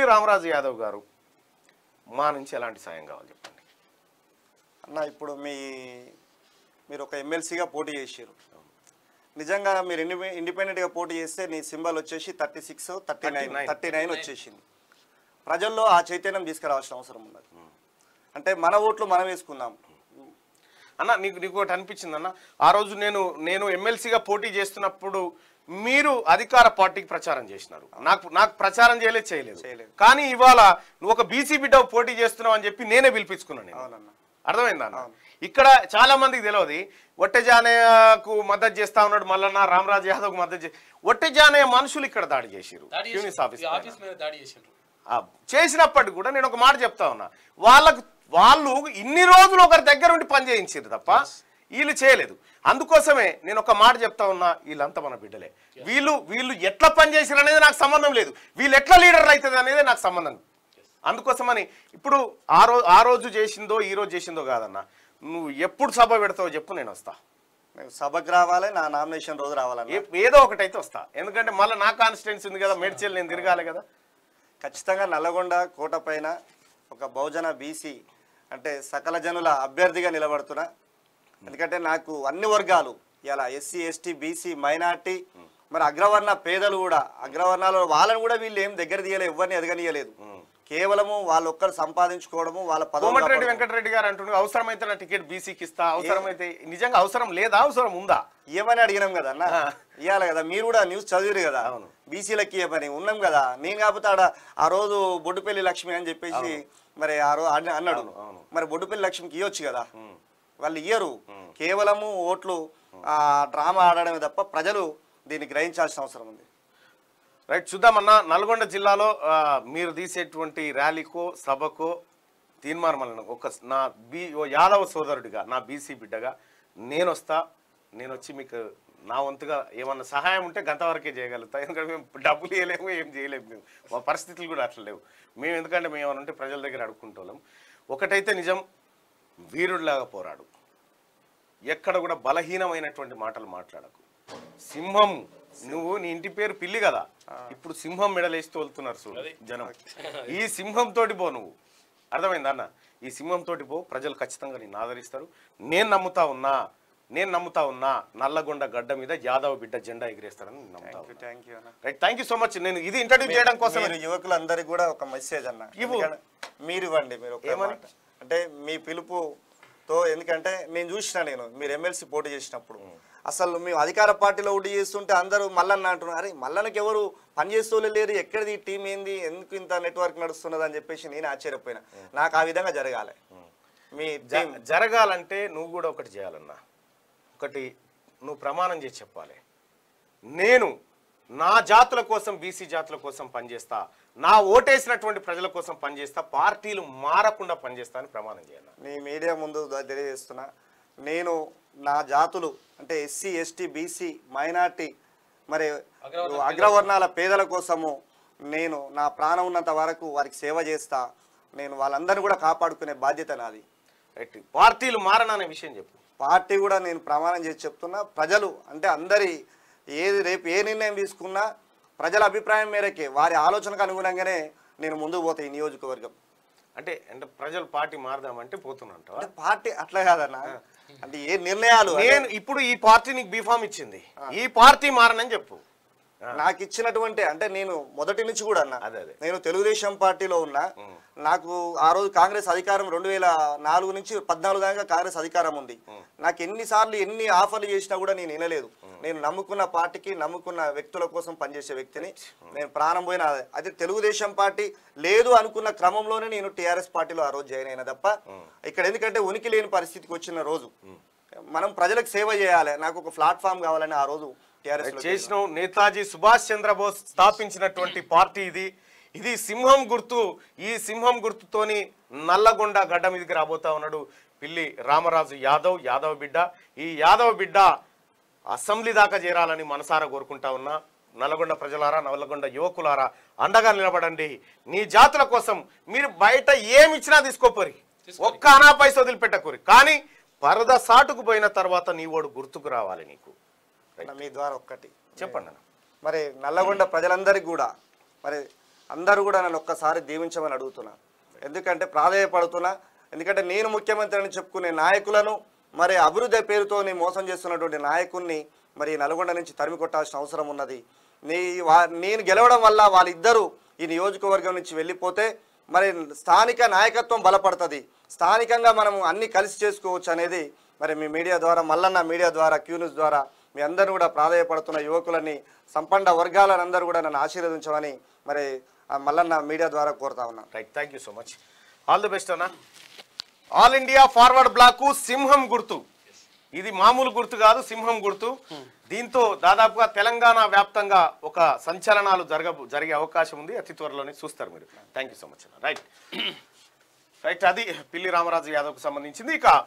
పిల్లి రామరాజు యాదవ్ గారు మా నుంచి ఎలాంటి సాయం కావాలి చెప్పండి అన్న ఇప్పుడు మీ మీరు ఒక ఎమ్మెల్సీగా పోటీ చేసారు నిజంగా మీరు ఇండిపెండెంట్ ఇండిపెండెంట్గా పోటీ చేస్తే నీ సింబల్ వచ్చేసి thirty six thirty nine thirty nine వచ్చేసింది ప్రజల్లో ఆ చైతన్యం తీసుకురావాల్సిన అవసరం ఉన్నది అంటే మన ఓట్లు మనం వేసుకుందాం అన్న నీకు నీకు ఒకటి అనిపించింది అన్న ఆ రోజు నేను నేను ఎమ్మెల్సీగా పోటీ చేస్తున్నప్పుడు మీరు అధికార పార్టీకి ప్రచారం చేసినారు నాకు నాకు ప్రచారం చేయలేదు చేయలేదు కానీ ఇవాళ నువ్వు ఒక బీసీ బిడ్డ పోటీ చేస్తున్నావు అని చెప్పి నేనే పిలిపించుకున్నాను అర్థమైందా ఇక్కడ చాలా మందికి తెలియదు ఒట్టెజానయ్యకు మద్దతు చేస్తా ఉన్నాడు మల్లన్న రామరాజ్ యాదవ్ మద్దతు చేసి ఒట్టెజానయ్య మనుషులు ఇక్కడ దాడి చేసారు చేసినప్పటికి కూడా నేను ఒక మాట చెప్తా ఉన్నా వాళ్ళకు వాళ్ళు ఇన్ని రోజులు ఒకరి దగ్గర ఉండి పనిచేయించారు తప్ప వీళ్ళు చేయలేదు అందుకోసమే నేను ఒక మాట చెప్తా ఉన్నా వీళ్ళంతా మన బిడ్డలే వీళ్ళు వీళ్ళు ఎట్లా పనిచేసారు అనేది నాకు సంబంధం లేదు వీళ్ళు ఎట్లా లీడర్ అవుతుంది అనేది నాకు సంబంధం అందుకోసమని ఇప్పుడు ఆ రోజు ఆ రోజు చేసిందో ఈ రోజు చేసిందో కాదన్న నువ్వు ఎప్పుడు సభ పెడతావో చెప్పు నేను వస్తా సభకు రావాలి నా నామినేషన్ రోజు రావాలని ఏదో ఒకటి అయితే వస్తా ఎందుకంటే మళ్ళీ నా కాన్స్టిట్యున్సీ ఉంది కదా మేడ్చల్ నేను తిరగాలి కదా ఖచ్చితంగా నల్లగొండ కోట పైన ఒక బహుజన బీసీ అంటే సకల జనుల అభ్యర్థిగా నిలబడుతున్నా ఎందుకంటే నాకు అన్ని వర్గాలు ఇలా ఎస్సీ ఎస్టీ బీసీ మైనార్టీ మరి అగ్రవర్ణ పేదలు కూడా అగ్రవర్ణాల వాళ్ళని కూడా వీళ్ళు ఏం దగ్గర తీయలేదు ఎవరిని ఎదగనీయలేదు కేవలము వాళ్ళు ఒక్కరు సంపాదించుకోవడము వాళ్ళ కోమటిరెడ్డి వెంకటరెడ్డి గారు అంటుంది అవసరమైతే నా టికెట్ బీసీకి ఇస్తా అవసరమైతే నిజంగా అవసరం లేదా అవసరం ఉందా ఏమని అడిగినాం కదా అన్న ఇవ్వాలి కదా మీరు కూడా న్యూస్ చదివారు కదా బీసీలకి ఏమని ఉన్నాం కదా నేను కాకపోతే ఆడ ఆ రోజు బొడ్డుపల్లి లక్ష్మి అని చెప్పేసి మరి ఆ రోజు అన్నాడు మరి బొడ్డుపల్లి లక్ష్మికి ఇవ్వచ్చు కదా వాళ్ళు ఇయ్యరు కేవలము ఓట్లు డ్రామా ఆడడమే తప్ప ప్రజలు దీన్ని గ్రహించాల్సిన అవసరం ఉంది రైట్ చూద్దామన్నా నల్గొండ జిల్లాలో మీరు తీసేటువంటి ర్యాలీకో సభకో తీర్మానం ఒక నా బీ యాదవ సోదరుడిగా నా బీసీ బిడ్డగా నేను వస్తా నేను వచ్చి మీకు నా వంతుగా ఏమన్నా సహాయం ఉంటే గంతవరకే చేయగలుగుతా ఎందుకంటే మేము డబ్బులు ఇవ్వలేము ఏం చేయలేము మేము మా పరిస్థితులు కూడా అట్లా లేవు మేము ఎందుకంటే మేము ఏమైనా ఉంటే ప్రజల దగ్గర అడుక్కుంటాం ఒకటైతే నిజం వీరుడిలాగా పోరాడు ఎక్కడ కూడా బలహీనమైనటువంటి మాటలు మాట్లాడకు సింహం నువ్వు నీ ఇంటి పేరు పిల్లి కదా ఇప్పుడు సింహం మెడలేసి తోలుతున్నారు చూడు జనం ఈ సింహం తోటి పో నువ్వు అర్థమైంది అన్న ఈ సింహం తోటి పో ప్రజలు ఖచ్చితంగా నేను ఆదరిస్తారు నేను నమ్ముతా ఉన్నా నేను నమ్ముతా ఉన్నా నల్లగొండ గడ్డ మీద యాదవ్ బిడ్డ జెండా ఎగిరేస్తారని right thank you so much నేను ఇది ఇంట్రడ్యూస్ చేయడం కోసం యువకులందరికీ కూడా ఒక మెసేజ్ అన్న ఇవ్వు మీరు ఇవ్వండి మీరు అంటే మీ పిలుపుతో ఎందుకంటే నేను చూసిన నేను మీరు ఎమ్మెల్సీ పోటీ చేసినప్పుడు అసలు మేము అధికార పార్టీలో ఒకటి చేస్తుంటే అందరూ మల్లన్న అంటున్నారు అరే మల్లనకి ఎవరు పనిచేస్తూలే లేరు ఎక్కడిది టీం ఏంది ఎందుకు ఇంత నెట్వర్క్ నడుస్తున్నది అని చెప్పేసి నేను ఆశ్చర్యపోయినా నాకు ఆ విధంగా జరగాలి మీ జరగాలంటే నువ్వు కూడా ఒకటి చేయాలన్నా ఒకటి నువ్వు ప్రమాణం చేసి చెప్పాలి నేను నా జాతుల కోసం బీసీ జాతుల కోసం పనిచేస్తా నా ఓటేసినటువంటి ప్రజల కోసం పనిచేస్తా పార్టీలు మారకుండా పనిచేస్తా అని ప్రమాణం చేయాలి నీ మీడియా ముందు తెలియజేస్తున్నా నేను నా జాతులు అంటే ఎస్సీ ఎస్టీ బీసీ మైనార్టీ మరి అగ్రవర్ణాల పేదల కోసము నేను నా ప్రాణం ఉన్నంత వరకు వారికి సేవ చేస్తా నేను వాళ్ళందరినీ కూడా కాపాడుకునే బాధ్యత నాది పార్టీలు మారననే విషయం చెప్పు పార్టీ కూడా నేను ప్రమాణం చేసి చెప్తున్నా ప్రజలు అంటే అందరి ఏది రేపు ఏ నిర్ణయం తీసుకున్నా ప్రజల అభిప్రాయం మేరకే వారి ఆలోచనకు అనుగుణంగానే నేను ముందుకు పోతాయి ఈ నియోజకవర్గం అంటే అంటే ప్రజలు పార్టీ మారదామంటే పోతున్నా పార్టీ అట్లా కాదన్న అంటే ఏ నిర్ణయాలు నేను ఇప్పుడు ఈ పార్టీ నీకు బీఫామ్ ఇచ్చింది ఈ పార్టీ మారనని చెప్పు నాకు ఇచ్చినటువంటి అంటే నేను మొదటి నుంచి కూడా అన్నా నేను తెలుగుదేశం పార్టీలో ఉన్నా నాకు ఆ రోజు కాంగ్రెస్ అధికారం రెండు వేల నాలుగు నుంచి పద్నాలుగు దాకా కాంగ్రెస్ అధికారం ఉంది నాకు ఎన్నిసార్లు ఎన్ని ఆఫర్లు చేసినా కూడా నేను వినలేదు నేను నమ్ముకున్న పార్టీకి నమ్ముకున్న వ్యక్తుల కోసం పనిచేసే వ్యక్తిని నేను ప్రాణం పోయిన అయితే తెలుగుదేశం పార్టీ లేదు అనుకున్న క్రమంలోనే నేను టీఆర్ఎస్ పార్టీలో ఆ రోజు జాయిన్ అయినా తప్ప ఇక్కడ ఎందుకంటే ఉనికి లేని పరిస్థితికి వచ్చిన రోజు మనం ప్రజలకు సేవ చేయాలి నాకు ఒక ప్లాట్ఫామ్ కావాలని ఆ రోజు చేసినాం నేతాజీ సుభాష్ చంద్రబోస్ స్థాపించినటువంటి పార్టీ ఇది ఇది సింహం గుర్తు ఈ సింహం గుర్తుతోని నల్లగొండ గడ్డ మీదకి రాబోతా ఉన్నాడు పిల్లి రామరాజు యాదవ్ యాదవ్ బిడ్డ ఈ యాదవ్ బిడ్డ అసెంబ్లీ దాకా చేరాలని మనసారా కోరుకుంటా ఉన్నా నల్లగొండ ప్రజలారా నల్లగొండ యువకులారా అండగా నిలబడండి నీ జాతుల కోసం మీరు బయట ఏమి ఇచ్చినా తీసుకోపోరి ఒక్క అనా పైస వదిలిపెట్టకూరి కానీ పరద సాటుకు పోయిన తర్వాత నీ ఓడు గుర్తుకు రావాలి నీకు మీ ద్వారా ఒక్కటి చెప్పండి మరి నల్లగొండ ప్రజలందరికీ కూడా మరి అందరూ కూడా నన్ను ఒక్కసారి దీవించమని అడుగుతున్నా ఎందుకంటే ప్రాధాయపడుతున్నా ఎందుకంటే నేను ముఖ్యమంత్రి అని చెప్పుకునే నాయకులను మరి అభివృద్ధి పేరుతో మోసం చేస్తున్నటువంటి నాయకుడిని మరి నల్గొండ నుంచి తరిమి కొట్టాల్సిన అవసరం ఉన్నది నీ నేను గెలవడం వల్ల వాళ్ళిద్దరూ ఈ నియోజకవర్గం నుంచి వెళ్ళిపోతే మరి స్థానిక నాయకత్వం బలపడుతుంది స్థానికంగా మనం అన్ని కలిసి చేసుకోవచ్చు అనేది మరి మీ మీడియా ద్వారా మల్లన్న మీడియా ద్వారా క్యూ న్యూస్ ద్వారా మీ అందరూ కూడా ప్రాధాయపడుతున్న యువకులని సంపన్న వర్గాలనందరూ కూడా నన్ను ఆశీర్వదించమని మరి మల్లన్న మీడియా ద్వారా కోరుతా ఉన్నా right thank so much all the best అన్న ఆల్ ఇండియా ఫార్వర్డ్ బ్లాక్ సింహం గుర్తు ఇది మామూలు గుర్తు కాదు సింహం గుర్తు దీంతో దాదాపుగా తెలంగాణ వ్యాప్తంగా ఒక సంచలనాలు జరగ జరిగే అవకాశం ఉంది అతి త్వరలోనే చూస్తారు మీరు thank so much right right అది పిల్లి రామరాజు యాదవ్కు సంబంధించింది ఇక